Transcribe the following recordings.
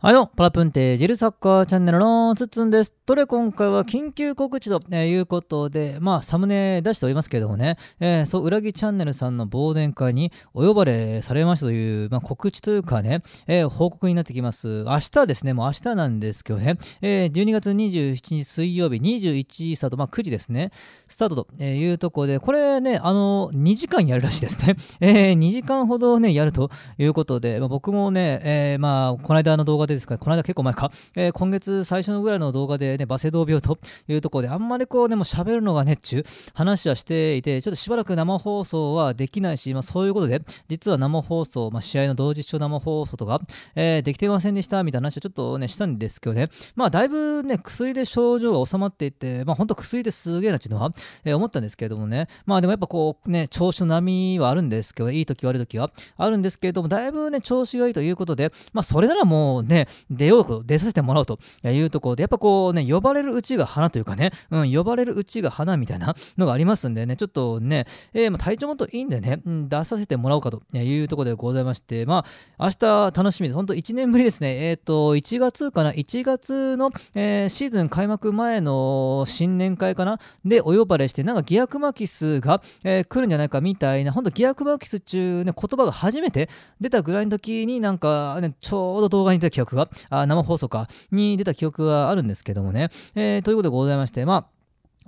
はいどうも、パラプンテージルサッカーチャンネルのつつんです。とれ、今回は緊急告知ということで、まあ、サムネ出しておりますけれどもね、えー、そう、裏木チャンネルさんの忘年会にお呼ばれされましたという、まあ、告知というかね、えー、報告になってきます。明日ですね、もう明日なんですけどね、えー、12月27日水曜日21時スタート、まあ、9時ですね、スタートというところで、これね、あの、2時間やるらしいですね。えー、2時間ほどね、やるということで、まあ、僕もね、えー、まあ、この間の動画でですか、この間結構前か、えー、今月最初のぐらいの動画でね、バセドウ病というところで、あんまりこうね、もう喋るのがね、っちゅう話はしていて、ちょっとしばらく生放送はできないし、まあそういうことで、実は生放送、まあ試合の同時視聴生放送とか、えー、できてませんでしたみたいな話はちょっとね、したんですけどね、まあだいぶね、薬で症状が収まっていて、まあ本当薬ですげえなっていうのは、えー、思ったんですけれどもね、まあでもやっぱこうね、調子の波はあるんですけど、いい時悪い時はあるんですけれども、だいぶね、調子がいいということで、まあそれならもうね、ね、出ようと、出させてもらうというところで、やっぱこうね、呼ばれるうちが花というかね、うん、呼ばれるうちが花みたいなのがありますんでね、ちょっとね、えー、まあ、体調もといいんでね、うん、出させてもらおうかというところでございまして、まあ、明日楽しみです。本当1年ぶりですね、えっ、ー、と、1月かな、1月の、えー、シーズン開幕前の新年会かな、でお呼ばれして、なんかギアクマキスが、えー、来るんじゃないかみたいな、ほんとギアクマキス中ね、言葉が初めて出たぐらいの時になんかね、ちょうど動画に出た記憶か、生放送かに出た記憶はあるんですけどもね。えー、ということでございまして、まあ、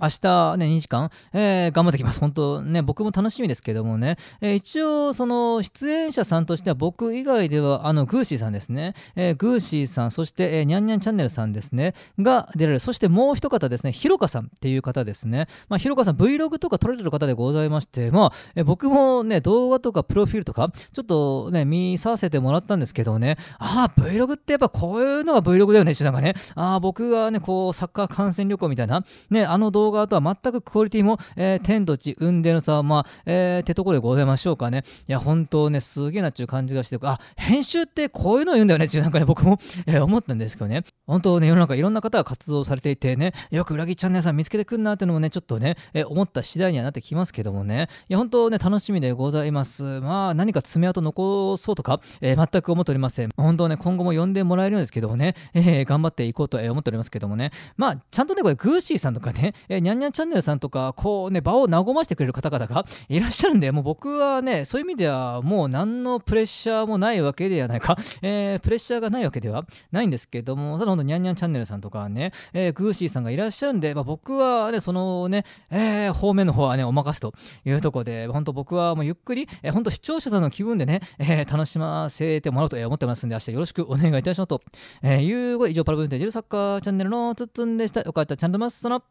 明日ね、2時間、えー、頑張ってきます。本当ね、僕も楽しみですけどもね、えー、一応、その、出演者さんとしては、僕以外では、あの、グーシーさんですね、えー、グーシーさん、そして、えー、にゃんにゃんチャンネルさんですね、が出られる。そして、もう一方ですね、ひろかさんっていう方ですね。まあ、ひろかさん、Vlog とか撮れてる方でございまして、まあ、えー、僕もね、動画とかプロフィールとか、ちょっとね、見させてもらったんですけどね、ああ、Vlog ってやっぱこういうのが Vlog だよね、一応なんかね。ああ、僕がね、こう、サッカー観戦旅行みたいな、ね、あの動画動画とは全くクオリティも、えー、天と地、雲泥の差は、まあ、えー、ってところでございましょうかね。いや、本当ね、すげえなっちゅう感じがして、あ、編集ってこういうのを言うんだよねっていうなんかね、僕も、えー、思ったんですけどね。本当ね、世の中いろんな方が活動されていてね、よく裏切っちゃんのさん見つけてくんなってのもね、ちょっとね、え思った次第にはなってきますけどもね、いや、本当ね、楽しみでございます。まあ、何か爪痕残そうとか、えー、全く思っておりません。本当ね、今後も呼んでもらえるんですけどもね、えー、頑張っていこうと思っておりますけどもね、まあ、ちゃんとね、これ、グーシーさんとかね、えー、にゃんにゃんチャンネルさんとか、こうね、場を和ましてくれる方々がいらっしゃるんで、もう僕はね、そういう意味では、もう何のプレッシャーもないわけではないか、えー、プレッシャーがないわけではないんですけども、ただ、のにゃんにゃんチャンネルさんとかね、えー、グーシーさんがいらっしゃるんで、まあ、僕はね、そのね、えー、方面の方はね、お任せというとこで、本当僕はもうゆっくり、えー、本当視聴者さんの気分でね、えー、楽しませてもらおうと思ってますんで、明日よろしくお願いいたしますと、えー、いう以上、パラブンテージルサッカーチャンネルのつっつんでした。よかった、ちゃんとます、その。